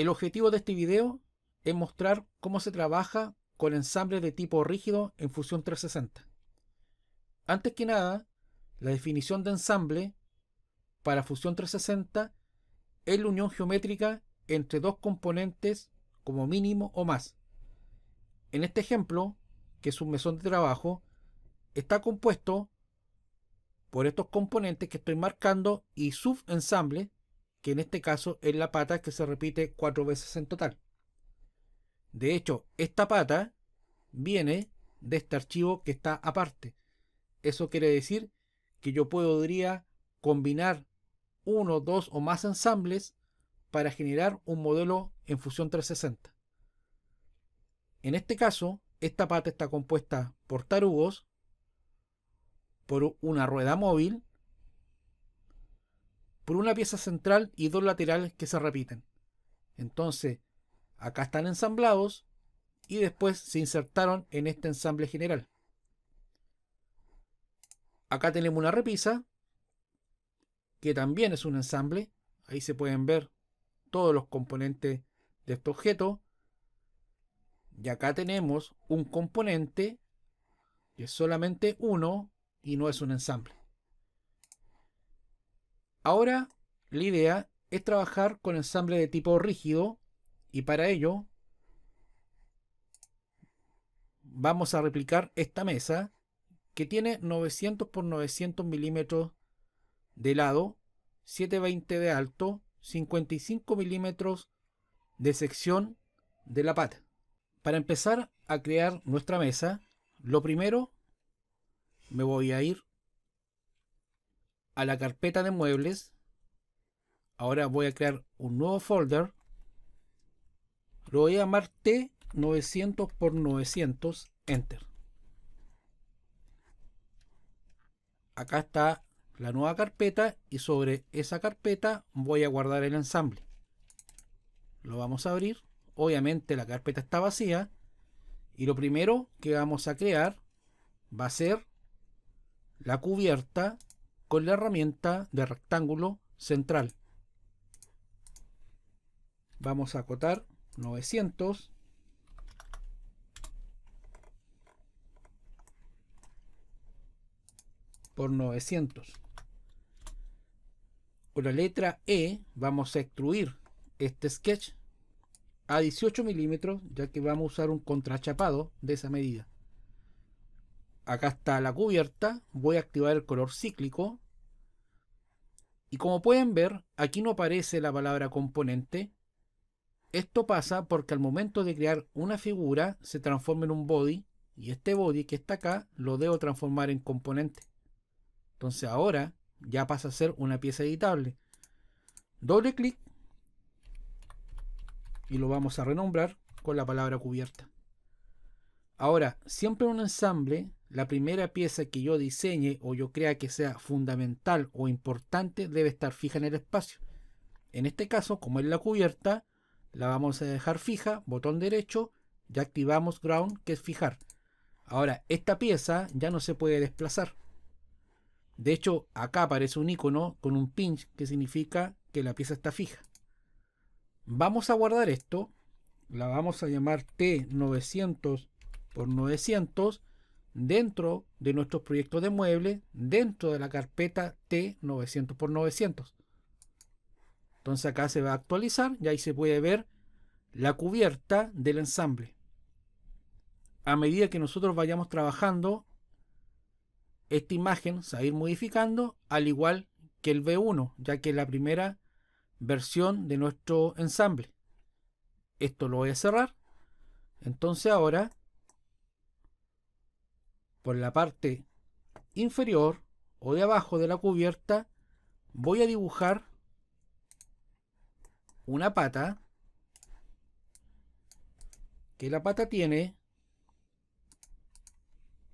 El objetivo de este video es mostrar cómo se trabaja con ensambles de tipo rígido en fusión 360. Antes que nada, la definición de ensamble para fusión 360 es la unión geométrica entre dos componentes como mínimo o más. En este ejemplo, que es un mesón de trabajo, está compuesto por estos componentes que estoy marcando y subensambles que en este caso es la pata que se repite cuatro veces en total. De hecho, esta pata viene de este archivo que está aparte. Eso quiere decir que yo podría combinar uno, dos o más ensambles para generar un modelo en Fusión 360. En este caso, esta pata está compuesta por tarugos, por una rueda móvil por una pieza central y dos laterales que se repiten. Entonces, acá están ensamblados y después se insertaron en este ensamble general. Acá tenemos una repisa, que también es un ensamble. Ahí se pueden ver todos los componentes de este objeto. Y acá tenemos un componente que es solamente uno y no es un ensamble. Ahora, la idea es trabajar con ensamble de tipo rígido y para ello vamos a replicar esta mesa que tiene 900 por 900 milímetros de lado, 720 de alto, 55 milímetros de sección de la pata. Para empezar a crear nuestra mesa, lo primero me voy a ir a la carpeta de muebles. Ahora voy a crear un nuevo folder. Lo voy a llamar T900 x 900. Enter. Acá está la nueva carpeta y sobre esa carpeta voy a guardar el ensamble. Lo vamos a abrir. Obviamente la carpeta está vacía. Y lo primero que vamos a crear va a ser la cubierta con la herramienta de rectángulo central. Vamos a acotar 900. por 900. Con la letra E vamos a extruir este sketch a 18 milímetros ya que vamos a usar un contrachapado de esa medida acá está la cubierta, voy a activar el color cíclico. Y como pueden ver, aquí no aparece la palabra componente. Esto pasa porque al momento de crear una figura se transforma en un body y este body que está acá lo debo transformar en componente. Entonces ahora ya pasa a ser una pieza editable. Doble clic y lo vamos a renombrar con la palabra cubierta. Ahora, siempre un ensamble la primera pieza que yo diseñe o yo crea que sea fundamental o importante debe estar fija en el espacio. En este caso, como es la cubierta, la vamos a dejar fija, botón derecho, ya activamos ground, que es fijar. Ahora, esta pieza ya no se puede desplazar. De hecho, acá aparece un icono con un pinch que significa que la pieza está fija. Vamos a guardar esto. La vamos a llamar T900 por 900 dentro de nuestros proyectos de muebles, dentro de la carpeta T900x900. Entonces acá se va a actualizar y ahí se puede ver la cubierta del ensamble. A medida que nosotros vayamos trabajando, esta imagen se va a ir modificando al igual que el V1, ya que es la primera versión de nuestro ensamble. Esto lo voy a cerrar. Entonces ahora por la parte inferior o de abajo de la cubierta voy a dibujar una pata que la pata tiene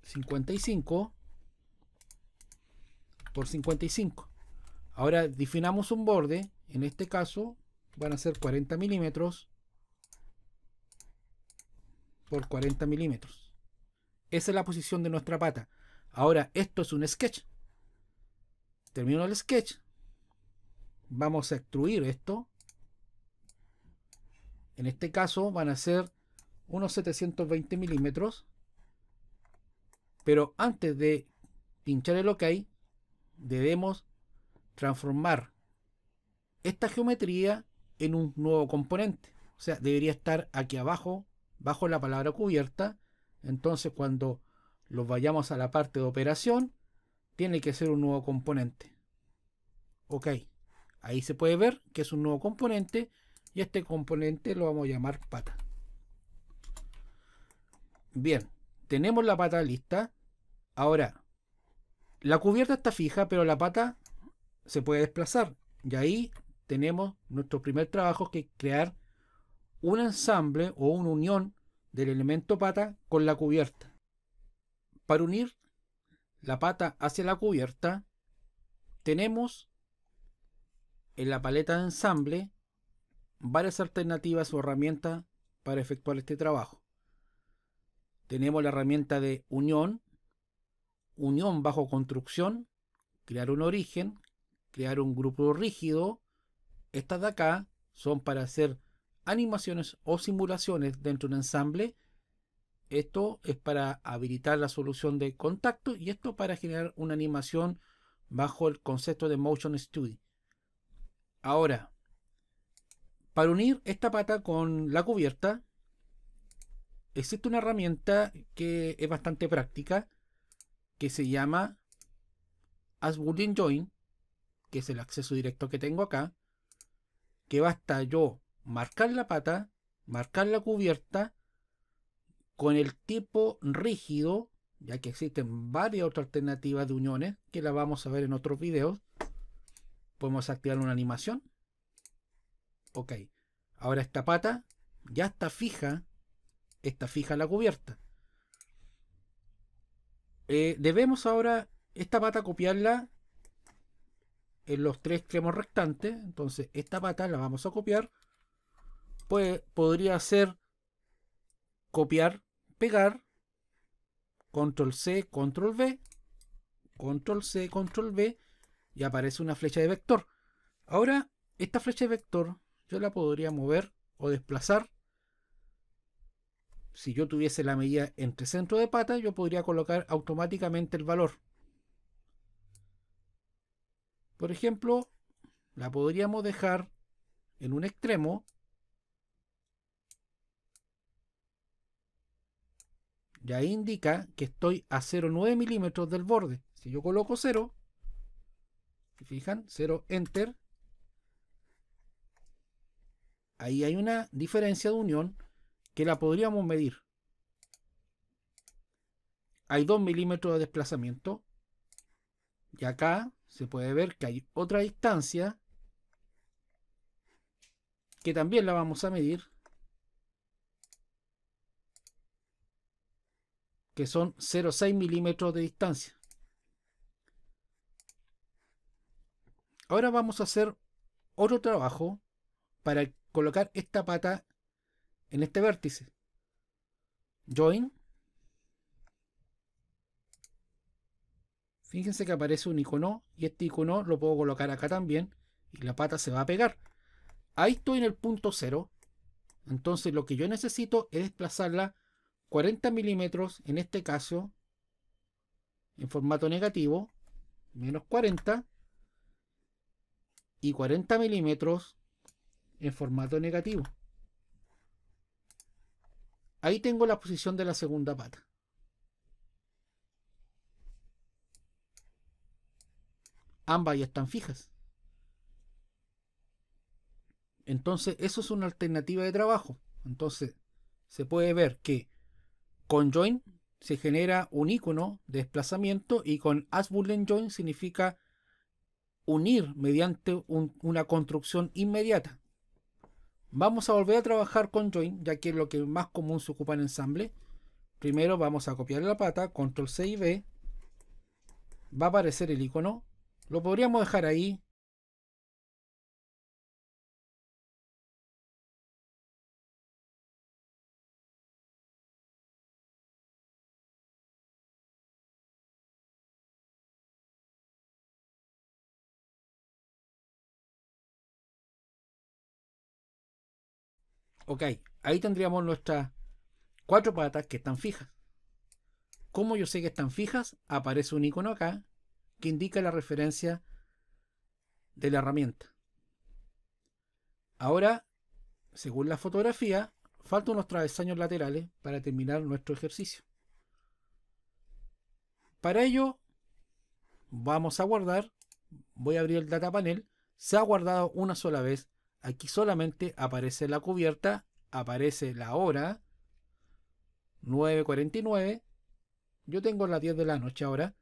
55 por 55 ahora definamos un borde en este caso van a ser 40 milímetros por 40 milímetros esa es la posición de nuestra pata. Ahora, esto es un sketch. Termino el sketch. Vamos a extruir esto. En este caso van a ser unos 720 milímetros. Pero antes de pinchar el OK, debemos transformar esta geometría en un nuevo componente. O sea, debería estar aquí abajo, bajo la palabra cubierta, entonces cuando los vayamos a la parte de operación, tiene que ser un nuevo componente. Ok, ahí se puede ver que es un nuevo componente y este componente lo vamos a llamar pata. Bien, tenemos la pata lista. Ahora, la cubierta está fija, pero la pata se puede desplazar. Y ahí tenemos nuestro primer trabajo que es crear un ensamble o una unión del elemento pata con la cubierta. Para unir la pata hacia la cubierta, tenemos en la paleta de ensamble varias alternativas o herramientas para efectuar este trabajo. Tenemos la herramienta de unión, unión bajo construcción, crear un origen, crear un grupo rígido. Estas de acá son para hacer animaciones o simulaciones dentro de un ensamble. Esto es para habilitar la solución de contacto y esto para generar una animación bajo el concepto de Motion Studio Ahora, para unir esta pata con la cubierta, existe una herramienta que es bastante práctica, que se llama As Join, que es el acceso directo que tengo acá, que basta yo marcar la pata, marcar la cubierta con el tipo rígido, ya que existen varias otras alternativas de uniones que la vamos a ver en otros videos. Podemos activar una animación. Ok, ahora esta pata ya está fija, está fija la cubierta. Eh, debemos ahora esta pata copiarla en los tres extremos restantes Entonces esta pata la vamos a copiar podría hacer copiar, pegar, control C, control V, control C, control V, y aparece una flecha de vector. Ahora, esta flecha de vector yo la podría mover o desplazar. Si yo tuviese la medida entre centro de pata, yo podría colocar automáticamente el valor. Por ejemplo, la podríamos dejar en un extremo Ya indica que estoy a 0,9 milímetros del borde. Si yo coloco 0, fijan? 0, enter. Ahí hay una diferencia de unión que la podríamos medir. Hay 2 milímetros de desplazamiento. Y acá se puede ver que hay otra distancia que también la vamos a medir que son 0,6 milímetros de distancia. Ahora vamos a hacer otro trabajo para colocar esta pata en este vértice. Join. Fíjense que aparece un icono y este icono lo puedo colocar acá también y la pata se va a pegar. Ahí estoy en el punto cero. Entonces lo que yo necesito es desplazarla 40 milímetros, en este caso, en formato negativo, menos 40, y 40 milímetros en formato negativo. Ahí tengo la posición de la segunda pata. Ambas ya están fijas. Entonces, eso es una alternativa de trabajo. Entonces, se puede ver que con join se genera un icono de desplazamiento y con as boolean join significa unir mediante una construcción inmediata. Vamos a volver a trabajar con join, ya que es lo que más común se ocupa en ensamble. Primero vamos a copiar la pata, control C y B. Va a aparecer el icono. Lo podríamos dejar ahí, Ok, ahí tendríamos nuestras cuatro patas que están fijas. Como yo sé que están fijas, aparece un icono acá que indica la referencia de la herramienta. Ahora, según la fotografía, faltan unos travesaños laterales para terminar nuestro ejercicio. Para ello, vamos a guardar. Voy a abrir el data panel. Se ha guardado una sola vez Aquí solamente aparece la cubierta, aparece la hora, 9.49. Yo tengo las 10 de la noche ahora.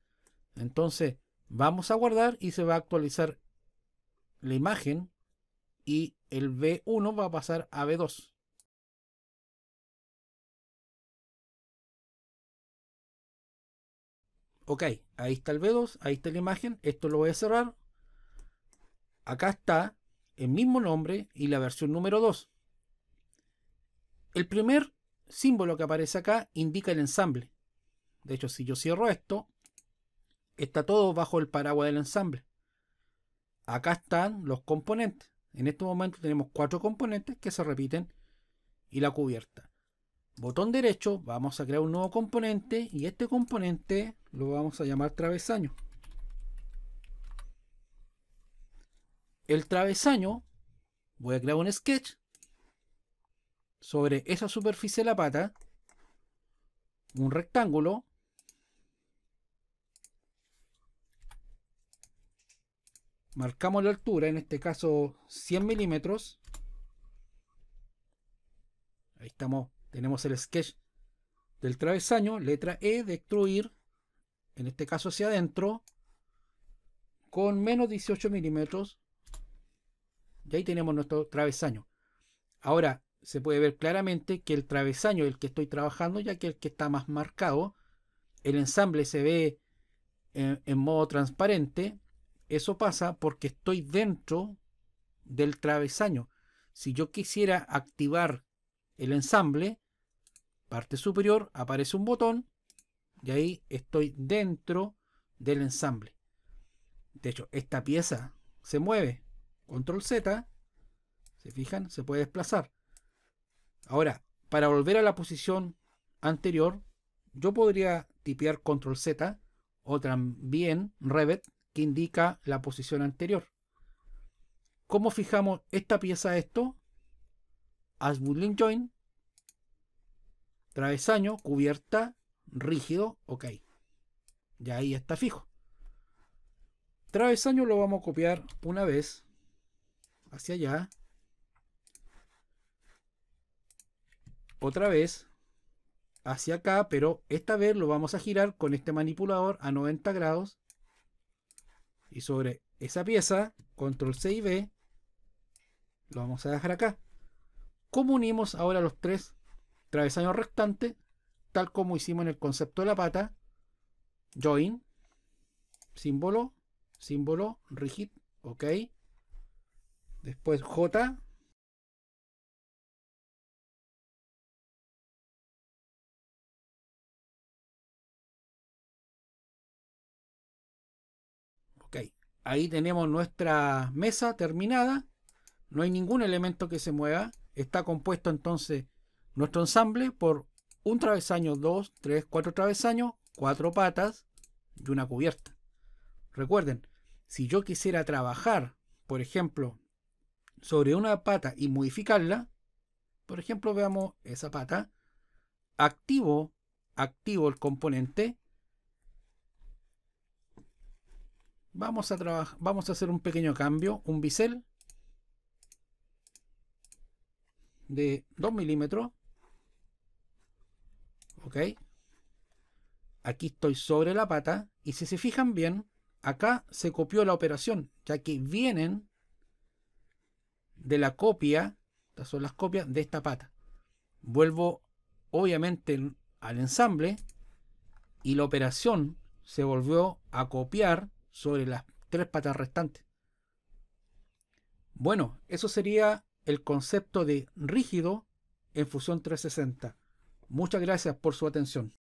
Entonces vamos a guardar y se va a actualizar la imagen y el B1 va a pasar a B2. ok, ahí está el B2, ahí está la imagen, esto lo voy a cerrar. Acá está el mismo nombre y la versión número 2. El primer símbolo que aparece acá indica el ensamble. De hecho, si yo cierro esto, está todo bajo el paraguas del ensamble. Acá están los componentes. En este momento tenemos cuatro componentes que se repiten y la cubierta. Botón derecho, vamos a crear un nuevo componente y este componente lo vamos a llamar travesaño. el travesaño, voy a crear un sketch sobre esa superficie de la pata, un rectángulo, marcamos la altura, en este caso 100 milímetros, ahí estamos, tenemos el sketch del travesaño, letra E, de extruir, en este caso hacia adentro, con menos 18 milímetros, y ahí tenemos nuestro travesaño. Ahora, se puede ver claramente que el travesaño el que estoy trabajando, ya que el que está más marcado, el ensamble se ve en modo transparente. Eso pasa porque estoy dentro del travesaño. Si yo quisiera activar el ensamble, parte superior aparece un botón y ahí estoy dentro del ensamble. De hecho, esta pieza se mueve Control Z, se fijan, se puede desplazar. Ahora, para volver a la posición anterior, yo podría tipear Control Z o también Revit que indica la posición anterior. ¿Cómo fijamos esta pieza a esto? As Link Join, travesaño, cubierta, rígido, ok. Ya ahí está fijo. Travesaño lo vamos a copiar una vez hacia allá. Otra vez hacia acá, pero esta vez lo vamos a girar con este manipulador a 90 grados. Y sobre esa pieza, control C y B, lo vamos a dejar acá. ¿Cómo unimos ahora los tres travesaños restantes? Tal como hicimos en el concepto de la pata. Join, símbolo, símbolo, rigid, ok. Después J. Ok, ahí tenemos nuestra mesa terminada. No hay ningún elemento que se mueva. Está compuesto entonces nuestro ensamble por un travesaño, dos, tres, cuatro travesaños, cuatro patas y una cubierta. Recuerden, si yo quisiera trabajar, por ejemplo, sobre una pata y modificarla, por ejemplo, veamos esa pata, activo, activo el componente, vamos a, trabajar, vamos a hacer un pequeño cambio, un bisel de 2 milímetros, ok, aquí estoy sobre la pata, y si se fijan bien, acá se copió la operación, ya que vienen de la copia, estas son las copias de esta pata. Vuelvo obviamente al ensamble y la operación se volvió a copiar sobre las tres patas restantes. Bueno, eso sería el concepto de rígido en Fusión 360. Muchas gracias por su atención.